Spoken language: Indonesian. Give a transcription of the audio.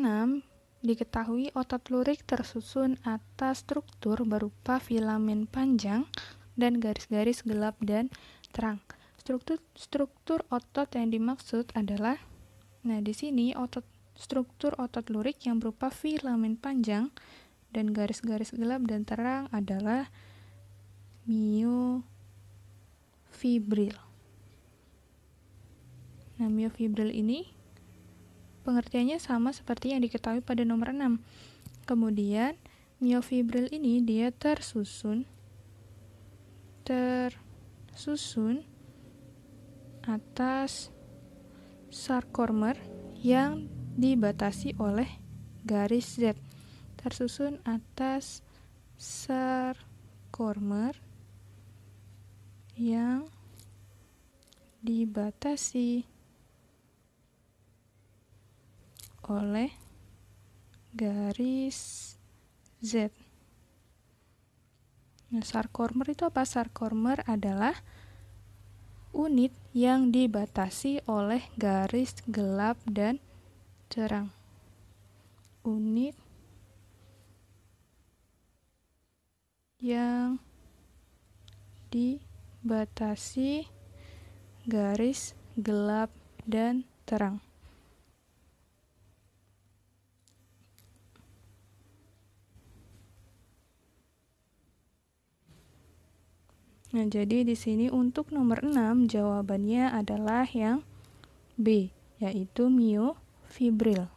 keenam, diketahui otot lurik tersusun atas struktur berupa filamen panjang dan garis-garis gelap dan terang. Struktur struktur otot yang dimaksud adalah nah di sini otot struktur otot lurik yang berupa filamen panjang dan garis-garis gelap dan terang adalah miofibril. Nah, miofibril ini Pengertiannya sama seperti yang diketahui pada nomor 6. Kemudian, miofibril ini dia tersusun tersusun atas sarkomer yang dibatasi oleh garis Z. Tersusun atas sarkomer yang dibatasi oleh garis Z. Nah, kormer itu apa? kormer adalah unit yang dibatasi oleh garis gelap dan terang. Unit yang dibatasi garis gelap dan terang. Nah, jadi di sini untuk nomor 6 jawabannya adalah yang B, yaitu miofibril.